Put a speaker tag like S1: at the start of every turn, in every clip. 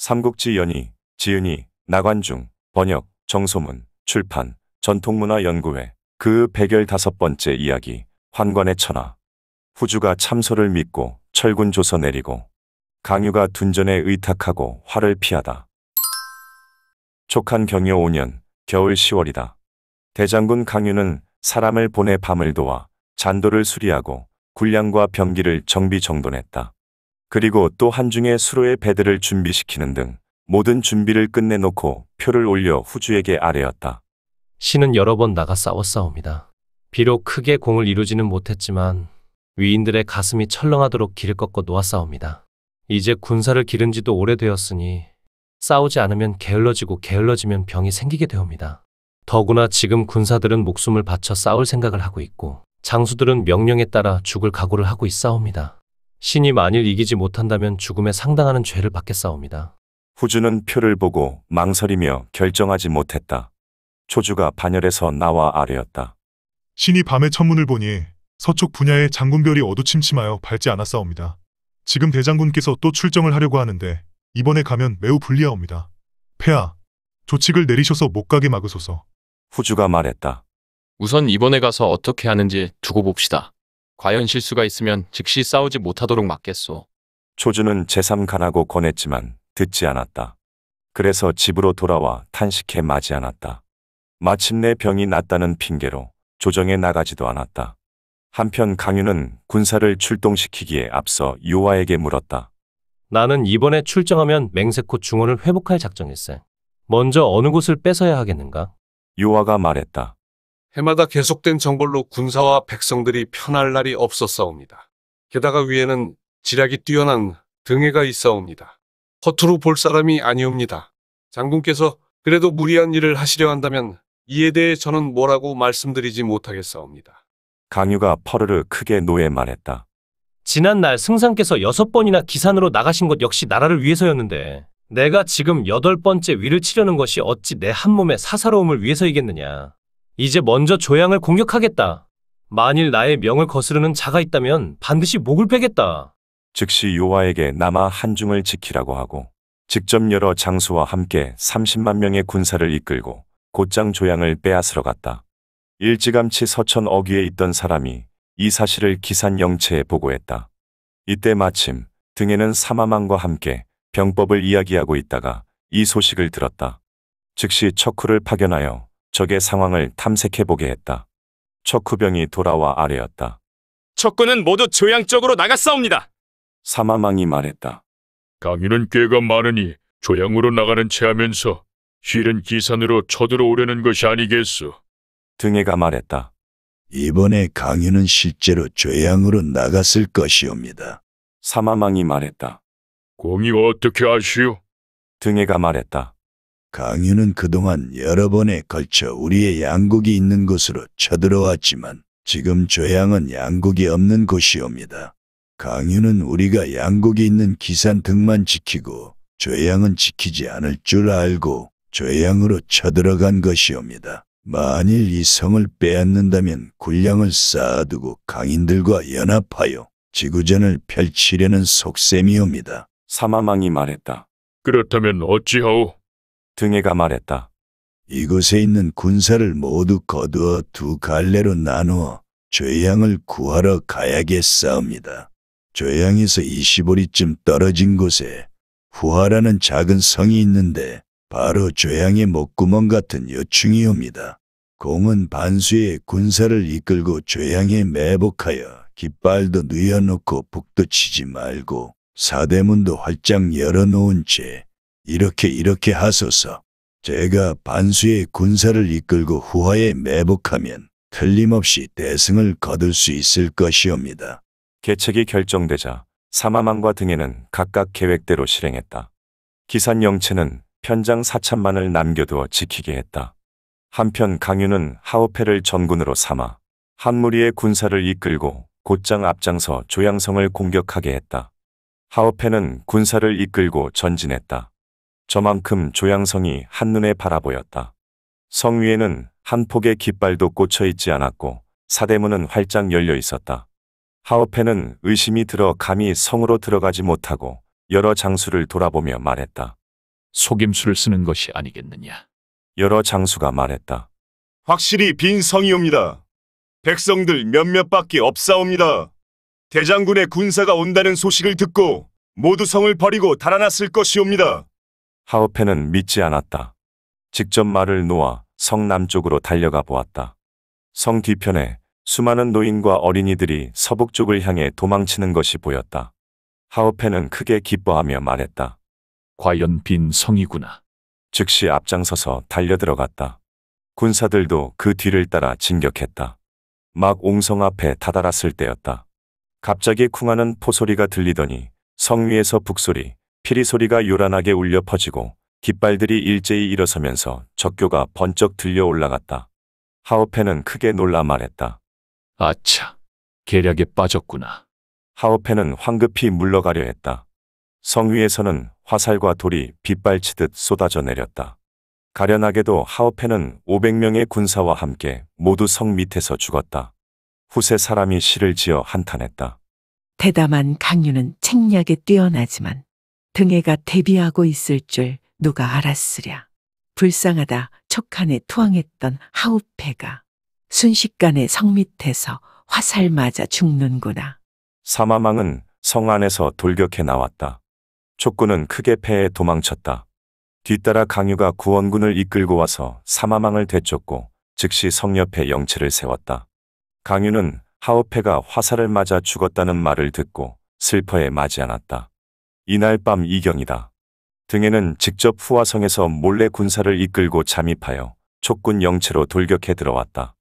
S1: 삼국지 연희, 지은희, 나관중, 번역, 정소문, 출판, 전통문화연구회 그 백열 다섯 번째 이야기 환관의 천하 후주가 참소를 믿고 철군 조서 내리고 강유가 둔전에 의탁하고 화를 피하다. 촉한 경여 5년 겨울 10월이다. 대장군 강유는 사람을 보내 밤을 도와 잔도를 수리하고 군량과 병기를 정비정돈했다. 그리고 또 한중에 수로의 배들을 준비시키는 등 모든 준비를 끝내놓고 표를 올려 후주에게 아뢰었다.
S2: 신은 여러 번 나가 싸웠사옵니다. 비록 크게 공을 이루지는 못했지만 위인들의 가슴이 철렁하도록 길을 꺾어 놓았사옵니다. 이제 군사를 기른 지도 오래되었으니 싸우지 않으면 게을러지고 게을러지면 병이 생기게 되옵니다. 더구나 지금 군사들은 목숨을 바쳐 싸울 생각을 하고 있고 장수들은 명령에 따라 죽을 각오를 하고 있사옵니다. 신이 만일 이기지 못한다면 죽음에 상당하는 죄를 받겠사옵니다.
S1: 후주는 표를 보고 망설이며 결정하지 못했다. 초주가 반열에서 나와 아래였다.
S3: 신이 밤에 천문을 보니 서쪽 분야의 장군별이 어두침침하여 밝지 않았사옵니다. 지금 대장군께서 또 출정을 하려고 하는데 이번에 가면 매우 불리하옵니다. 폐하, 조칙을 내리셔서 못 가게 막으소서.
S4: 후주가 말했다. 우선 이번에 가서 어떻게 하는지 두고 봅시다. 과연 실수가 있으면 즉시 싸우지 못하도록 막겠소.
S1: 초주는 재삼가라고 권했지만 듣지 않았다. 그래서 집으로 돌아와 탄식해 마지 않았다. 마침내 병이 났다는 핑계로 조정에 나가지도 않았다.
S2: 한편 강유는 군사를 출동시키기에 앞서 요아에게 물었다. 나는 이번에 출정하면 맹세코 중원을 회복할 작정일세. 먼저 어느 곳을 뺏어야 하겠는가? 요아가 말했다. 해마다 계속된 정벌로 군사와 백성들이 편할 날이 없었사옵니다. 게다가 위에는 지략이 뛰어난 등해가 있사옵니다. 허투루 볼 사람이 아니옵니다. 장군께서 그래도 무리한 일을 하시려 한다면 이에 대해 저는 뭐라고 말씀드리지 못하겠사옵니다. 강유가 퍼르르 크게 노예 말했다. 지난날 승상께서 여섯 번이나 기산으로 나가신 것 역시 나라를 위해서였는데 내가 지금 여덟 번째 위를 치려는 것이 어찌 내 한몸의 사사로움을 위해서이겠느냐. 이제 먼저 조양을 공격하겠다. 만일 나의 명을 거스르는 자가 있다면 반드시 목을 빼겠다
S1: 즉시 요하에게 남아 한중을 지키라고 하고 직접 여러 장수와 함께 30만 명의 군사를 이끌고 곧장 조양을 빼앗으러 갔다. 일찌감치 서천 어귀에 있던 사람이 이 사실을 기산 영체에 보고했다. 이때 마침 등에는 사마망과 함께 병법을 이야기하고 있다가 이 소식을 들었다. 즉시 척후를 파견하여 적의 상황을 탐색해보게 했다. 척후병이 돌아와
S5: 아래였다. 적군은 모두 조양 쪽으로 나갔사옵니다. 사마망이 말했다. 강인은 꾀가 많으니 조양으로 나가는 채하면서 실은 기산으로 쳐들어오려는 것이 아니겠소. 등해가 말했다.
S6: 이번에 강인은 실제로 조양으로 나갔을 것이옵니다. 사마망이 말했다.
S1: 공이 어떻게 아시오? 등해가 말했다.
S6: 강유는 그동안 여러 번에 걸쳐 우리의 양국이 있는 곳으로 쳐들어왔지만 지금 조양은 양국이 없는 곳이옵니다. 강유는 우리가 양국이 있는 기산 등만 지키고 조양은 지키지 않을 줄 알고 조양으로 쳐들어간 것이옵니다. 만일 이 성을 빼앗는다면 군량을 쌓아두고 강인들과 연합하여 지구전을 펼치려는 속셈이옵니다. 사마망이 말했다.
S1: 그렇다면 어찌하오? 등에가 말했다.
S6: 이곳에 있는 군사를 모두 거두어 두 갈래로 나누어 죄양을 구하러 가야겠사옵니다. 죄양에서 20오리쯤 떨어진 곳에 후하라는 작은 성이 있는데 바로 죄양의 목구멍 같은 요충이옵니다. 공은 반수의 군사를 이끌고 죄양에 매복하여 깃발도 누여놓고 북도 치지 말고 사대문도 활짝 열어놓은 채 이렇게 이렇게 하소서. 제가 반수의 군사를 이끌고 후하에 매복하면 틀림없이 대승을 거둘 수 있을 것이옵니다.
S1: 계책이 결정되자 사마망과 등에는 각각 계획대로 실행했다. 기산 영채는 편장 사천만을 남겨두어 지키게 했다. 한편 강유는 하오패를 전군으로 삼아 한무리의 군사를 이끌고 곧장 앞장서 조양성을 공격하게 했다. 하오패는 군사를 이끌고 전진했다. 저만큼 조양성이 한눈에 바라보였다. 성 위에는 한 폭의 깃발도 꽂혀 있지 않았고 사대문은 활짝 열려 있었다. 하오페는 의심이 들어 감히 성으로 들어가지 못하고 여러 장수를 돌아보며 말했다. 속임수를 쓰는 것이
S4: 아니겠느냐.
S1: 여러 장수가 말했다. 확실히 빈 성이옵니다. 백성들 몇몇밖에 없사옵니다. 대장군의 군사가 온다는 소식을 듣고 모두 성을 버리고 달아났을 것이옵니다. 하우페는 믿지 않았다. 직접 말을 놓아 성 남쪽으로 달려가 보았다. 성 뒤편에 수많은 노인과 어린이들이 서북쪽을 향해 도망치는 것이 보였다. 하우페는 크게 기뻐하며 말했다. 과연 빈 성이구나. 즉시 앞장서서 달려들어갔다. 군사들도 그 뒤를 따라 진격했다. 막 옹성 앞에 다다랐을 때였다. 갑자기 쿵하는 포소리가 들리더니 성 위에서 북소리, 피리 소리가 요란하게 울려 퍼지고 깃발들이 일제히 일어서면서 적교가 번쩍 들려 올라갔다. 하오펜은 크게 놀라 말했다. 아차, 계략에 빠졌구나. 하오펜은 황급히 물러가려 했다. 성위에서는 화살과 돌이 빗발치듯 쏟아져 내렸다. 가련하게도 하오펜은 500명의 군사와 함께 모두 성 밑에서 죽었다. 후세 사람이 시를 지어 한탄했다.
S7: 대담한 강유는 책략에 뛰어나지만 등해가 대비하고 있을 줄 누가 알았으랴. 불쌍하다 척한에 투항했던 하우패가 순식간에 성 밑에서 화살 맞아 죽는구나.
S1: 사마망은 성 안에서 돌격해 나왔다. 촉구는 크게 패해 도망쳤다. 뒤따라 강유가 구원군을 이끌고 와서 사마망을 되쫓고 즉시 성 옆에 영체를 세웠다. 강유는 하우패가 화살을 맞아 죽었다는 말을 듣고 슬퍼해 마지 않았다. 이날 밤 이경이다. 등에는 직접 후화성에서 몰래 군사를 이끌고 잠입하여 촉군 영체로 돌격해 들어왔다.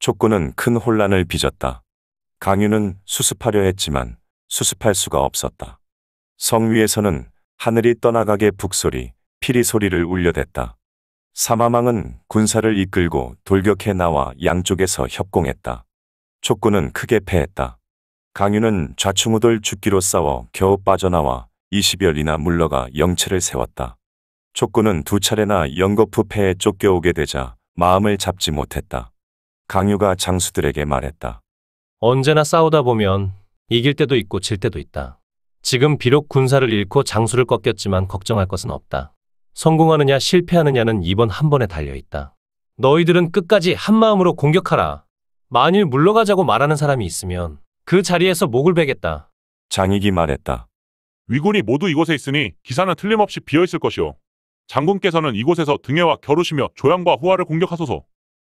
S1: 촉군은 큰 혼란을 빚었다. 강유는 수습하려 했지만 수습할 수가 없었다. 성 위에서는 하늘이 떠나가게 북소리, 피리 소리를 울려댔다. 사마망은 군사를 이끌고 돌격해 나와 양쪽에서 협공했다. 촉군은 크게 패했다. 강유는 좌충우돌 죽기로 싸워 겨우 빠져나와 2 0열이나 물러가 영채를 세웠다. 촉구는 두 차례나 연거푸 패에 쫓겨오게 되자 마음을 잡지 못했다. 강유가 장수들에게 말했다.
S2: 언제나 싸우다 보면 이길 때도 있고 질 때도 있다. 지금 비록 군사를 잃고 장수를 꺾였지만 걱정할 것은 없다. 성공하느냐 실패하느냐는 이번 한 번에 달려있다. 너희들은 끝까지 한마음으로 공격하라. 만일 물러가자고 말하는
S5: 사람이 있으면 그 자리에서 목을 베겠다. 장익이 말했다. 위군이 모두 이곳에 있으니 기사는 틀림없이 비어있을 것이오. 장군께서는 이곳에서 등에와 겨루시며 조양과 후하를 공격하소서.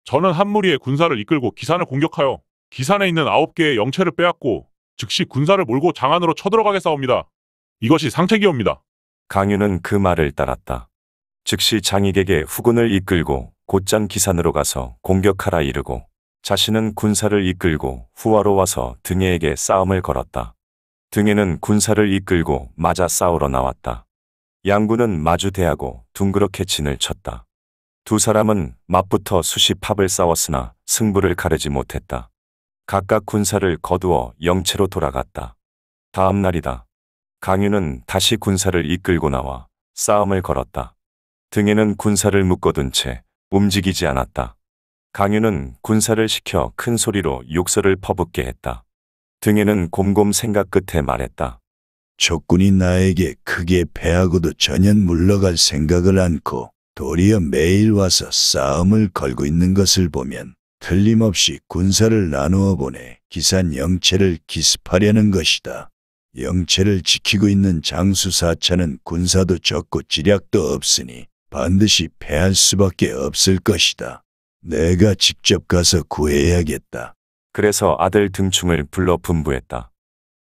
S5: 저는 한 무리의 군사를 이끌고 기산을 공격하여 기산에 있는 아홉 개의 영체를 빼앗고 즉시 군사를 몰고 장안으로 쳐들어가게싸웁니다 이것이
S1: 상책이옵니다. 강유는 그 말을 따랐다. 즉시 장익에게 후군을 이끌고 곧장 기산으로 가서 공격하라 이르고 자신은 군사를 이끌고 후하로 와서 등에에게 싸움을 걸었다. 등에는 군사를 이끌고 맞아 싸우러 나왔다. 양군은 마주 대하고 둥그렇게 진을 쳤다. 두 사람은 맞부터 수십합을 싸웠으나 승부를 가르지 못했다. 각각 군사를 거두어 영체로 돌아갔다. 다음 날이다. 강유는 다시 군사를 이끌고 나와 싸움을 걸었다. 등에는 군사를 묶어둔 채 움직이지 않았다. 강유는 군사를 시켜 큰 소리로 욕설을 퍼붓게 했다. 등에는 곰곰 생각 끝에 말했다.
S6: 적군이 나에게 크게 패하고도 전혀 물러갈 생각을 않고 도리어 매일 와서 싸움을 걸고 있는 것을 보면 틀림없이 군사를 나누어 보내 기산 영채를 기습하려는 것이다. 영채를 지키고 있는 장수 사차는 군사도 적고 지략도 없으니 반드시 패할 수밖에 없을 것이다. 내가 직접 가서 구해야겠다. 그래서 아들 등충을 불러 분부했다.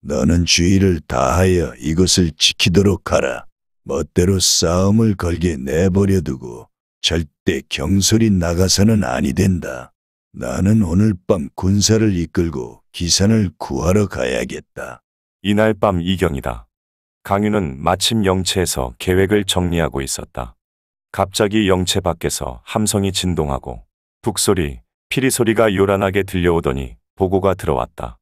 S6: 너는 주의를 다하여 이것을 지키도록 하라. 멋대로 싸움을 걸게 내버려두고 절대 경솔이 나가서는 아니 된다. 나는 오늘 밤 군사를 이끌고 기산을 구하러 가야겠다.
S1: 이날 밤 이경이다. 강유는 마침 영채에서 계획을 정리하고 있었다. 갑자기 영채 밖에서 함성이 진동하고 북소리, 피리 소리가 요란하게 들려오더니 보고가
S7: 들어왔다.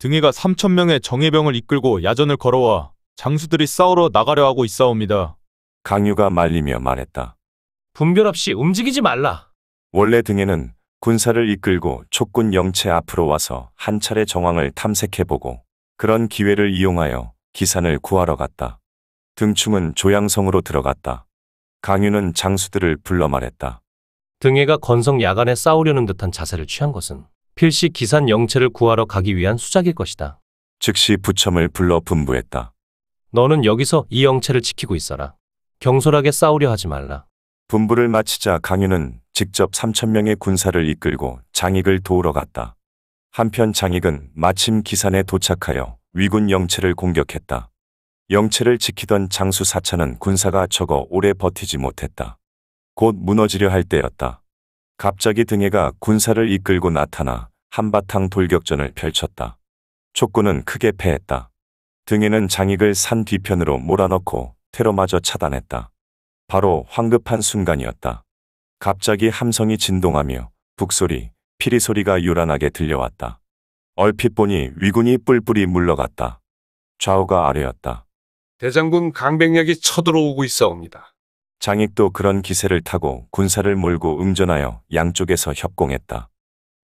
S7: 등해가 3천명의 정예병을 이끌고 야전을 걸어와 장수들이 싸우러 나가려 하고 있사옵니다. 강유가 말리며 말했다.
S2: 분별 없이 움직이지 말라.
S1: 원래 등해는 군사를 이끌고 촉군 영체 앞으로 와서 한 차례 정황을 탐색해보고 그런 기회를 이용하여 기산을 구하러 갔다. 등충은 조양성으로 들어갔다. 강유는 장수들을 불러 말했다.
S2: 등해가 건성 야간에 싸우려는 듯한 자세를 취한 것은 필시 기산 영채를 구하러 가기 위한 수작일 것이다. 즉시 부첨을 불러 분부했다. 너는 여기서 이 영채를 지키고 있어라. 경솔하게 싸우려 하지 말라. 분부를 마치자 강윤은
S1: 직접 3천명의 군사를 이끌고 장익을 도우러 갔다. 한편 장익은 마침 기산에 도착하여 위군 영채를 공격했다. 영채를 지키던 장수 사천은 군사가 적어 오래 버티지 못했다. 곧 무너지려 할 때였다. 갑자기 등해가 군사를 이끌고 나타나 한바탕 돌격전을 펼쳤다. 촉구는 크게 패했다. 등해는 장익을 산 뒤편으로 몰아넣고 테러마저 차단했다. 바로 황급한 순간이었다. 갑자기 함성이 진동하며 북소리, 피리 소리가 요란하게 들려왔다. 얼핏 보니 위군이 뿔뿔이 물러갔다. 좌우가 아래였다.
S2: 대장군 강백약이 쳐들어오고 있어옵니다.
S1: 장익도 그런 기세를 타고 군사를 몰고 응전하여 양쪽에서 협공했다.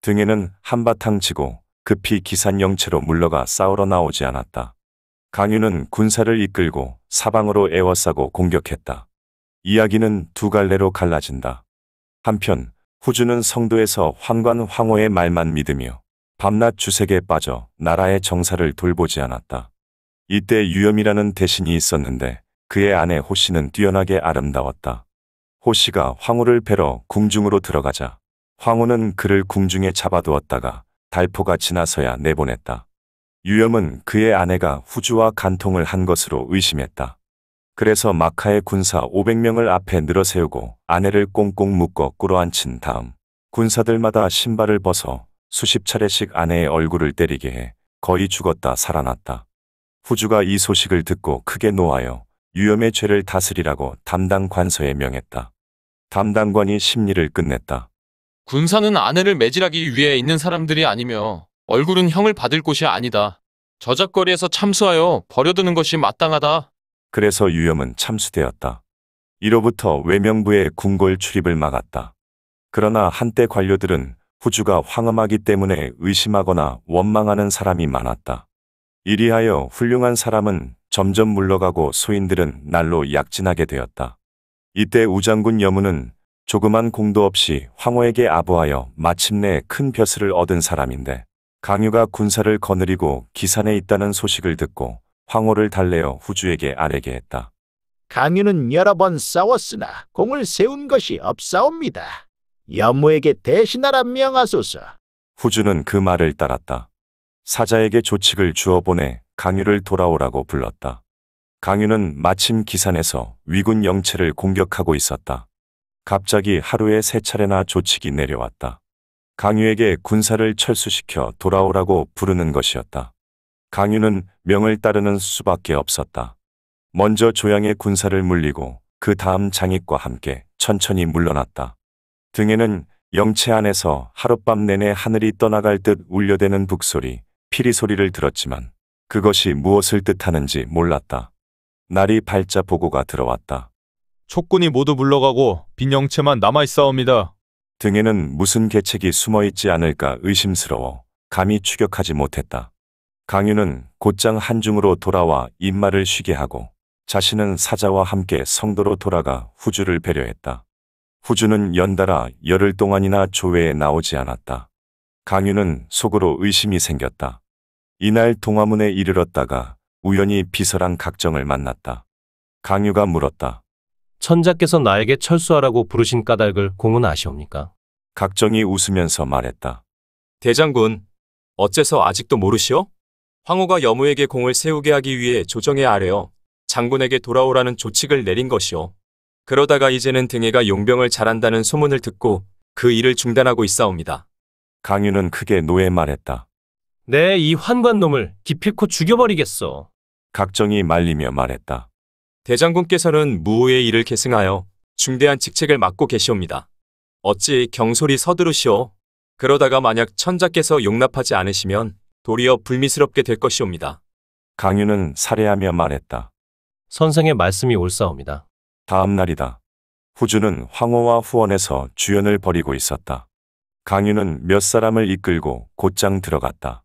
S1: 등에는 한바탕 치고 급히 기산 영체로 물러가 싸우러 나오지 않았다. 강유는 군사를 이끌고 사방으로 애워싸고 공격했다. 이야기는 두 갈래로 갈라진다. 한편 후주는 성도에서 황관 황호의 말만 믿으며 밤낮 주색에 빠져 나라의 정사를 돌보지 않았다. 이때 유염이라는 대신이 있었는데 그의 아내 호씨는 뛰어나게 아름다웠다. 호씨가 황후를 뵈러 궁중으로 들어가자 황후는 그를 궁중에 잡아두었다가 달포가 지나서야 내보냈다. 유염은 그의 아내가 후주와 간통을 한 것으로 의심했다. 그래서 마카의 군사 500명을 앞에 늘어세우고 아내를 꽁꽁 묶어 끌어앉힌 다음 군사들마다 신발을 벗어 수십 차례씩 아내의 얼굴을 때리게 해 거의 죽었다 살아났다. 후주가 이 소식을 듣고 크게 노하여 유염의 죄를 다스리라고 담당 관서에 명했다. 담당관이 심리를 끝냈다.
S4: 군사는 아내를 매질하기 위해 있는 사람들이 아니며 얼굴은 형을 받을 곳이 아니다. 저작거리에서 참수하여 버려두는 것이 마땅하다.
S1: 그래서 유염은 참수되었다. 이로부터 외명부의 궁궐 출입을 막았다. 그러나 한때 관료들은 후주가 황음하기 때문에 의심하거나 원망하는 사람이 많았다. 이리하여 훌륭한 사람은 점점 물러가고 소인들은 날로 약진하게 되었다. 이때 우장군 여문은 조그만 공도 없이 황호에게 아부하여 마침내 큰 벼슬을 얻은 사람인데 강유가 군사를 거느리고 기산에 있다는 소식을 듣고 황호를 달래어 후주에게 아뢰게
S3: 했다. 강유는 여러 번 싸웠으나 공을 세운 것이 없사옵니다. 여무에게 대신하라 명하소서.
S1: 후주는 그 말을 따랐다. 사자에게 조칙을 주어 보내 강유를 돌아오라고 불렀다. 강유는 마침 기산에서 위군 영체를 공격하고 있었다. 갑자기 하루에 세 차례나 조칙이 내려왔다. 강유에게 군사를 철수시켜 돌아오라고 부르는 것이었다. 강유는 명을 따르는 수밖에 없었다. 먼저 조양의 군사를 물리고 그 다음 장익과 함께 천천히 물러났다. 등에는 영체 안에서 하룻밤 내내 하늘이 떠나갈 듯 울려대는 북소리, 피리 소리를 들었지만 그것이 무엇을 뜻하는지 몰랐다. 날이 발자 보고가 들어왔다.
S7: 촉군이 모두 물러가고 빈 영체만 남아있사옵니다.
S1: 등에는 무슨 계책이 숨어있지 않을까 의심스러워 감히 추격하지 못했다. 강유는 곧장 한중으로 돌아와 입마를 쉬게 하고 자신은 사자와 함께 성도로 돌아가 후주를 배려했다. 후주는 연달아 열흘 동안이나 조회에 나오지 않았다. 강유는 속으로 의심이 생겼다. 이날 동화문에 이르렀다가 우연히 비서랑 각정을 만났다.
S2: 강유가 물었다. 천자께서 나에게 철수하라고 부르신 까닭을 공은
S7: 아시옵니까? 각정이 웃으면서 말했다. 대장군, 어째서 아직도 모르시오? 황후가 여무에게 공을 세우게 하기 위해 조정에 아래어 장군에게 돌아오라는 조칙을 내린 것이오. 그러다가 이제는 등해가 용병을 잘한다는 소문을 듣고 그 일을 중단하고 있사옵니다.
S1: 강유는 크게 노예말했다.
S7: 내이 네, 환관놈을 기필코 죽여버리겠어. 각정이 말리며 말했다. 대장군께서는 무호의 일을 계승하여 중대한 직책을 맡고 계시옵니다. 어찌 경솔이 서두르시오. 그러다가 만약 천자께서 용납하지 않으시면 도리어 불미스럽게 될 것이옵니다.
S1: 강유는 살해하며 말했다. 선생의 말씀이
S2: 옳사옵니다.
S1: 다음 날이다. 후주는 황호와 후원에서 주연을 벌이고 있었다. 강유는 몇 사람을 이끌고 곧장 들어갔다.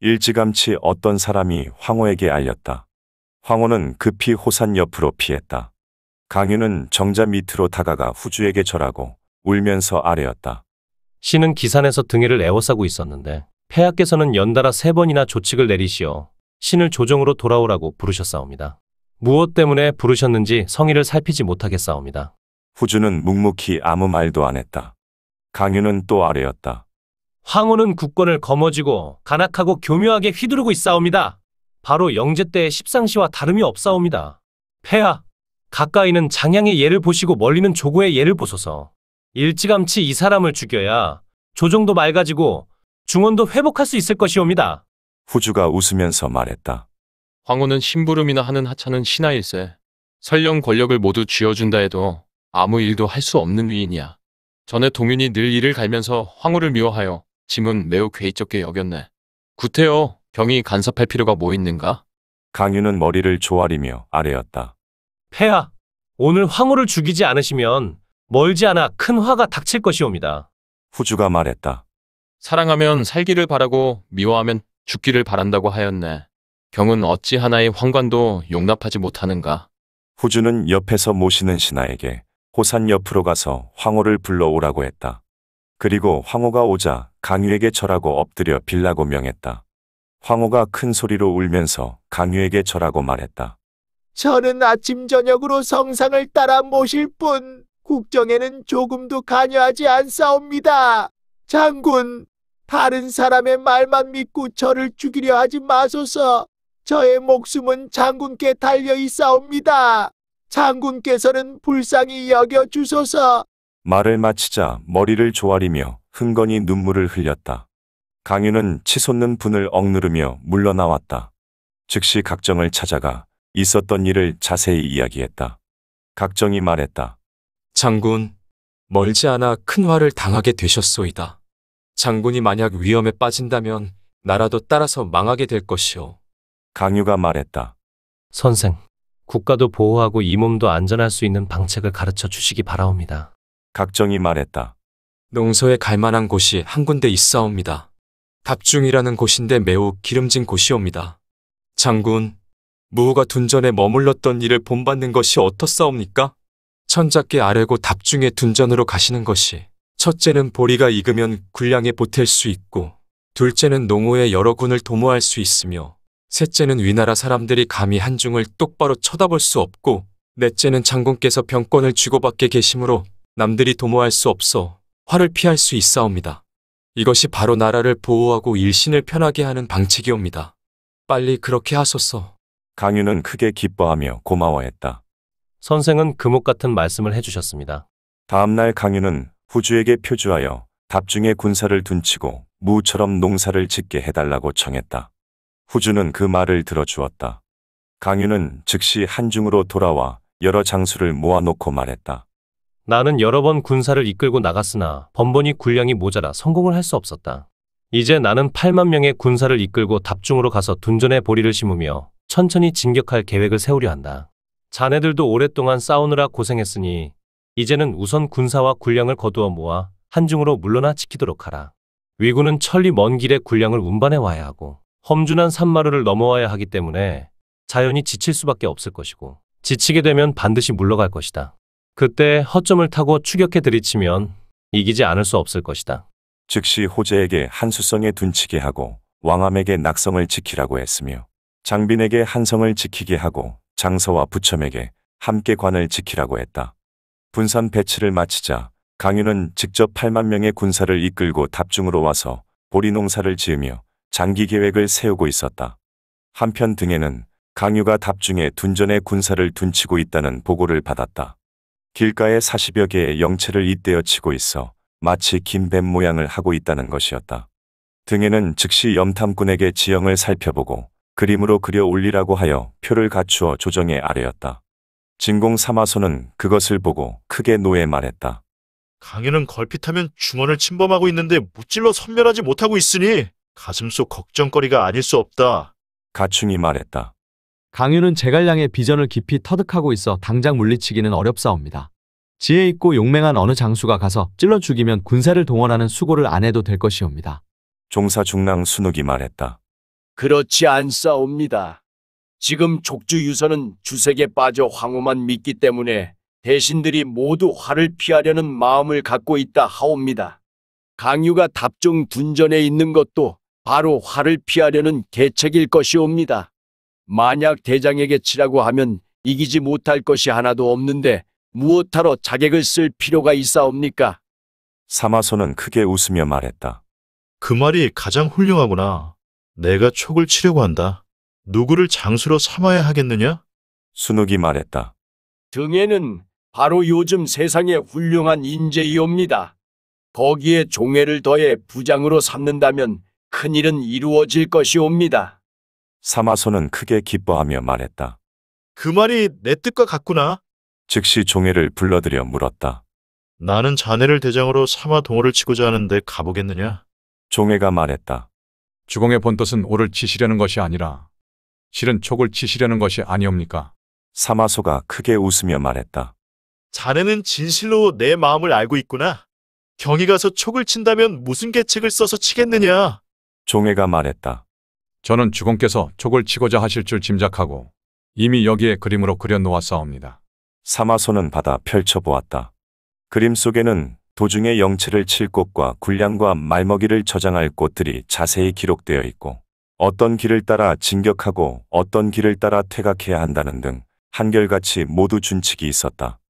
S1: 일찌감치 어떤 사람이 황호에게 알렸다. 황호는 급히 호산
S2: 옆으로 피했다. 강유는 정자 밑으로 다가가 후주에게 절하고 울면서 아래였다. 신은 기산에서 등해를 애워싸고 있었는데 폐하께서는 연달아 세 번이나 조칙을 내리시어 신을 조정으로 돌아오라고 부르셨사옵니다. 무엇 때문에 부르셨는지 성의를 살피지 못하겠사옵니다.
S1: 후주는 묵묵히 아무 말도 안 했다. 강유는 또 아래였다.
S2: 황후는 국권을 거머쥐고 간악하고 교묘하게 휘두르고 있사옵니다. 바로 영제 때의 십상시와 다름이 없사옵니다. 폐하, 가까이는 장양의 예를 보시고 멀리는 조고의 예를 보소서. 일찌감치 이 사람을 죽여야 조정도 맑아지고 중원도 회복할 수 있을 것이옵니다.
S4: 후주가 웃으면서 말했다. 황후는 심부름이나 하는 하찮은 신하일세. 설령 권력을 모두 쥐어준다 해도 아무 일도 할 수 없는 위인이야. 전에 동윤이 늘 이를 갈면서 황후를 미워하여 짐은 매우 괴이쩍게 여겼네. 구태여 병이 간섭할 필요가 뭐 있는가? 강유는 머리를 조아리며 아래였다.
S2: 폐하, 오늘 황후를 죽이지 않으시면 멀지 않아 큰 화가 닥칠
S4: 것이옵니다. 후주가 말했다. 사랑하면 살기를 바라고 미워하면 죽기를 바란다고 하였네. 경은 어찌 하나의 황관도 용납하지 못하는가? 후주는 옆에서 모시는 신하에게 호산 옆으로 가서 황호를 불러오라고
S1: 했다. 그리고 황호가 오자 강유에게 절하고 엎드려 빌라고 명했다. 황호가 큰 소리로 울면서 강유에게 절하고 말했다.
S3: 저는 아침 저녁으로 성상을 따라 모실 뿐 국정에는 조금도 관여하지 않사옵니다. 장군, 다른 사람의 말만 믿고 저를 죽이려 하지 마소서. 저의 목숨은 장군께 달려 있사옵니다. 장군께서는 불쌍히 여겨 주소서.
S1: 말을 마치자 머리를 조아리며 흥건히 눈물을 흘렸다. 강유는 치솟는 분을 억누르며 물러나왔다. 즉시 각정을 찾아가 있었던 일을 자세히 이야기했다. 각정이 말했다.
S7: 장군, 멀지 않아 큰 화를 당하게 되셨소이다. 장군이 만약 위험에 빠진다면 나라도 따라서 망하게 될 것이오. 강유가 말했다. 선생, 국가도 보호하고 이 몸도 안전할 수 있는 방책을 가르쳐 주시기 바라옵니다. 각정이 말했다. 농서에 갈만한 곳이 한 군데 있사옵니다. 답중이라는 곳인데 매우 기름진 곳이옵니다. 장군, 무후가 둔전에 머물렀던 일을 본받는 것이 어떻사옵니까? 천작계 아래고 답중에 둔전으로 가시는 것이 첫째는 보리가 익으면 군량에 보탤 수 있고 둘째는 농호의 여러 군을 도모할 수 있으며 셋째는 위나라 사람들이 감히 한중을 똑바로 쳐다볼 수 없고 넷째는 장군께서 병권을 쥐고밖에 계심으로 남들이 도모할 수 없어 화를 피할 수 있사옵니다. 이것이 바로 나라를 보호하고 일신을 편하게 하는 방책이옵니다. 빨리 그렇게 하소서. 강유는 크게 기뻐하며 고마워했다.
S2: 선생은 금옥 그 같은 말씀을 해주셨습니다. 다음날 강유는
S1: 후주에게 표주하여 답중에 군사를 둔치고 무처럼 농사를 짓게 해달라고 청했다. 후주는 그 말을 들어주었다. 강유는 즉시 한중으로 돌아와 여러 장수를 모아놓고 말했다.
S2: 나는 여러 번 군사를 이끌고 나갔으나 번번이 군량이 모자라 성공을 할 수 없었다. 이제 나는 8만 명의 군사를 이끌고 답중으로 가서 둔전의 보리를 심으며 천천히 진격할 계획을 세우려 한다. 자네들도 오랫동안 싸우느라 고생했으니 이제는 우선 군사와 군량을 거두어 모아 한중으로 물러나 지키도록 하라. 위군은 천리 먼 길에 군량을 운반해 와야 하고 험준한 산마루를 넘어와야 하기 때문에 자연이 지칠 수밖에 없을 것이고 지치게 되면 반드시 물러갈 것이다. 그때 허점을 타고 추격해 들이치면 이기지 않을 수 없을 것이다. 즉시 호재에게 한수성에 둔치게 하고 왕암에게
S1: 낙성을 지키라고 했으며 장빈에게 한성을 지키게 하고 장서와 부첨에게 함께 관을 지키라고 했다. 분산 배치를 마치자 강윤은 직접 8만 명의 군사를 이끌고 답중으로 와서 보리 농사를 지으며 장기 계획을 세우고 있었다. 한편 등에는 강유가 답중에 둔전의 군사를 둔치고 있다는 보고를 받았다. 길가에 40여 개의 영체를 잇대어 치고 있어 마치 긴 뱀 모양을 하고 있다는 것이었다. 등에는 즉시 염탐꾼에게 지형을 살펴보고 그림으로 그려 올리라고 하여 표를 갖추어 조정의 아래였다. 진공 사마소는 그것을 보고 크게 노에 말했다.
S3: 강유는 걸핏하면 중원을 침범하고 있는데 무찔러 선멸하지 못하고 있으니 가슴 속 걱정거리가 아닐 수 없다. 가충이 말했다.
S7: 강유는 제갈량의 비전을 깊이 터득하고 있어 당장 물리치기는 어렵사옵니다. 지혜 있고 용맹한 어느 장수가 가서 찔러 죽이면 군사를 동원하는 수고를 안 해도 될 것이옵니다. 종사 중랑 순욱이 말했다. 그렇지 않사옵니다. 지금 족주 유서는 주색에 빠져 황후만 믿기 때문에 대신들이 모두 화를 피하려는 마음을 갖고 있다 하옵니다. 강유가 답종 둔전에 있는 것도 바로 화를 피하려는 계책일 것이옵니다. 만약 대장에게 치라고 하면 이기지 못할 것이 하나도 없는데 무엇하러 자객을 쓸 필요가 있사옵니까? 사마소는 크게 웃으며 말했다.
S3: 그 말이 가장 훌륭하구나. 내가 촉을 치려고 한다. 누구를 장수로 삼아야 하겠느냐? 순욱이 말했다.
S7: 등에는 바로 요즘 세상에 훌륭한 인재이옵니다. 거기에 종애를 더해 부장으로 삼는다면 큰일은 이루어질 것이옵니다.
S1: 사마소는 크게 기뻐하며 말했다.
S7: 그 말이 내
S1: 뜻과 같구나. 즉시 종애를 불러들여 물었다.
S3: 나는 자네를 대장으로
S5: 사마 동호를 치고자 하는데 가보겠느냐? 종애가 말했다. 주공의 본뜻은 오를 치시려는 것이 아니라 실은 촉을 치시려는 것이 아니옵니까? 사마소가 크게 웃으며 말했다.
S3: 자네는 진실로 내 마음을 알고 있구나.
S5: 경이 가서 촉을 친다면 무슨 계책을 써서 치겠느냐? 종애가 말했다. 저는 주공께서 촉을 치고자 하실 줄 짐작하고 이미 여기에 그림으로 그려놓았사옵니다. 사마손은 받아 펼쳐보았다. 그림 속에는 도중에
S1: 영체를 칠 꽃과 군량과 말먹이를 저장할 꽃들이 자세히 기록되어 있고 어떤 길을 따라 진격하고 어떤 길을 따라 퇴각해야 한다는 등 한결같이 모두 준칙이 있었다.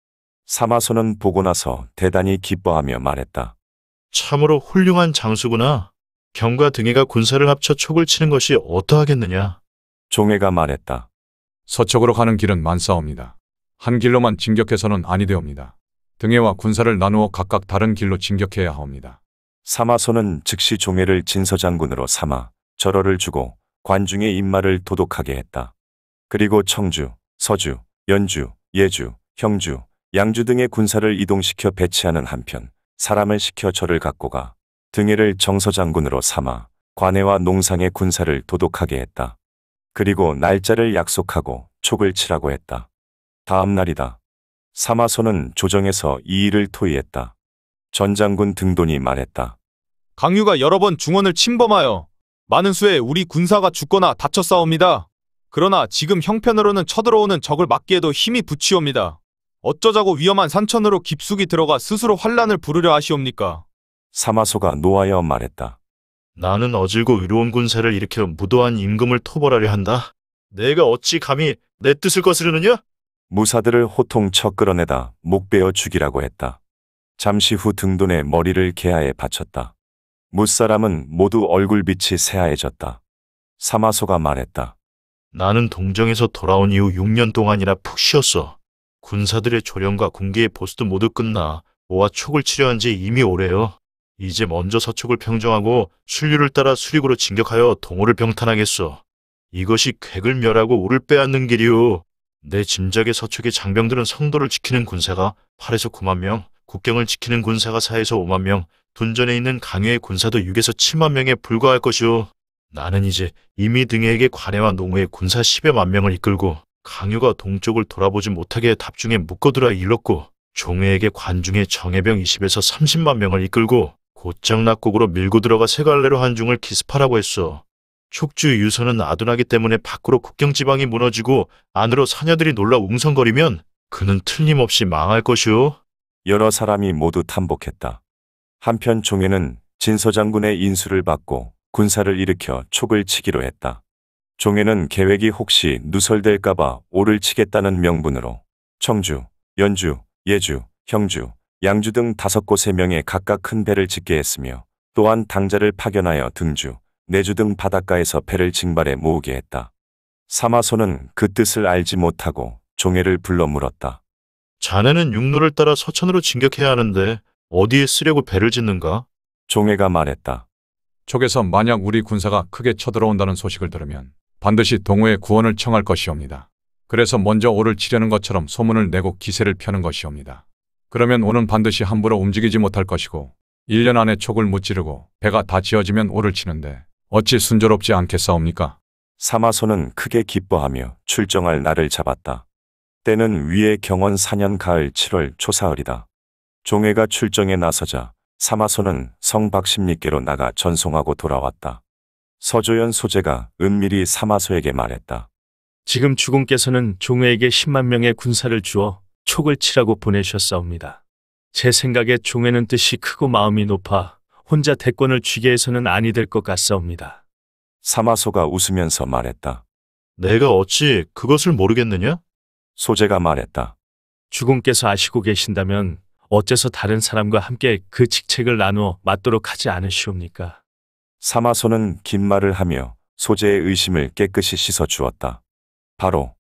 S1: 사마손은 보고 나서 대단히 기뻐하며 말했다.
S3: 참으로 훌륭한 장수구나. 경과 등해가 군사를 합쳐 촉을 치는
S5: 것이 어떠하겠느냐. 종해가 말했다. 서쪽으로 가는 길은 만사옵니다한 길로만 진격해서는 아니되옵니다. 등해와 군사를 나누어 각각 다른 길로 진격해야 합니다.
S1: 사마소는 즉시 종해를 진서장군으로 삼아 절호를 주고 관중의 입마를 도독하게 했다. 그리고 청주, 서주, 연주, 예주, 형주, 양주 등의 군사를 이동시켜 배치하는 한편 사람을 시켜 절을 갖고 가 등해를 정서장군으로 삼아 관해와 농상의 군사를 도독하게 했다. 그리고 날짜를 약속하고 촉을 치라고 했다. 다음 날이다. 사마소는 조정에서 이 일을 토의했다. 전 장군 등돈이 말했다.
S7: 강유가 여러 번 중원을 침범하여 많은 수의 우리 군사가 죽거나 다쳐 싸웁니다. 그러나 지금 형편으로는 쳐들어오는 적을 막기에도 힘이 부치옵니다. 어쩌자고 위험한 산천으로 깊숙이 들어가 스스로 환란을 부르려 하시옵니까?
S3: 사마소가 노하여 말했다. 나는 어질고 의로운 군사를 일으켜 무도한 임금을 토벌하려 한다. 내가 어찌 감히 내 뜻을 거스르느냐?
S1: 무사들을 호통쳐 끌어내다 목 베어 죽이라고 했다. 잠시 후 등돈의 머리를 개하에 바쳤다 무사람은 모두 얼굴빛이 새하해졌다
S3: 사마소가 말했다. 나는 동정에서 돌아온 이후 6년 동안이나 푹 쉬었어. 군사들의 조련과 군기의 보스도 모두 끝나 모와 촉을 치려한 지 이미 오래요. 이제 먼저 서촉을 평정하고 순류를 따라 수륙으로 진격하여 동호를 병탄하겠소. 이것이 객을 멸하고 우를 빼앗는 길이오. 내짐작의 서촉의 장병들은 성도를 지키는 군사가 8에서 9만 명, 국경을 지키는 군사가 4에서 5만 명, 둔전에 있는 강요의 군사도 6에서 7만 명에 불과할 것이오. 나는 이제 이미 등에게 관해와 농우의 군사 10여만 명을 이끌고 강요가 동쪽을 돌아보지 못하게 답중에 묶어들어 일렀고 종회에게 관중의 정예병 20에서 30만 명을 이끌고 곧장 낙국으로 밀고 들어가 세 갈래로 한중을 기습하라고 했어. 촉주 유선은 아둔하기 때문에 밖으로 국경 지방이 무너지고 안으로 사녀들이 놀라 웅성거리면 그는 틀림없이 망할 것이오. 여러 사람이 모두 탐복했다.
S1: 한편 종회는 진서장군의 인수를 받고 군사를 일으켜 촉을 치기로 했다. 종회는 계획이 혹시 누설될까봐 오를 치겠다는 명분으로 청주, 연주, 예주, 형주, 양주 등 다섯 곳의 명에 각각 큰 배를 짓게 했으며 또한 당자를 파견하여 등주, 내주 등 바닷가에서 배를 징발해 모으게 했다. 사마소는그 뜻을 알지 못하고 종애를 불러
S3: 물었다. 자네는 육로를 따라 서천으로 진격해야 하는데 어디에 쓰려고 배를
S5: 짓는가? 종애가 말했다. 적에서 만약 우리 군사가 크게 쳐들어온다는 소식을 들으면 반드시 동호의 구원을 청할 것이옵니다. 그래서 먼저 오를 치려는 것처럼 소문을 내고 기세를 펴는 것이옵니다. 그러면 오는 반드시 함부로 움직이지 못할 것이고 1년 안에 촉을 못 지르고 배가 다 지어지면 오를 치는데 어찌 순조롭지 않겠사옵니까? 사마소는 크게 기뻐하며 출정할 날을 잡았다. 때는
S1: 위의 경원 4년 가을 7월 초사흘이다. 종회가 출정에 나서자 사마소는 성박심리께로 나가 전송하고 돌아왔다. 서조연 소재가 은밀히 사마소에게 말했다.
S3: 지금 주군께서는 종회에게 10만 명의 군사를 주어 촉을 치라고 보내셨사옵니다. 제 생각에 종에는 뜻이 크고 마음이 높아 혼자 대권을 쥐게 해서는 아니 될 것 같사옵니다. 사마소가
S1: 웃으면서 말했다. 내가 어찌 그것을 모르겠느냐? 소재가
S3: 말했다. 주군께서 아시고 계신다면 어째서 다른 사람과 함께 그 직책을 나누어 맡도록 하지 않으시옵니까?
S1: 사마소는 긴 말을 하며 소재의 의심을 깨끗이 씻어 주었다. 바로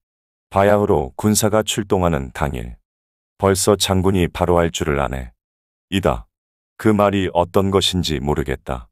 S1: 바야흐로 군사가 출동하는 당일 벌써 장군이 바로 할 줄을 아네. 이다. 그 말이 어떤 것인지 모르겠다.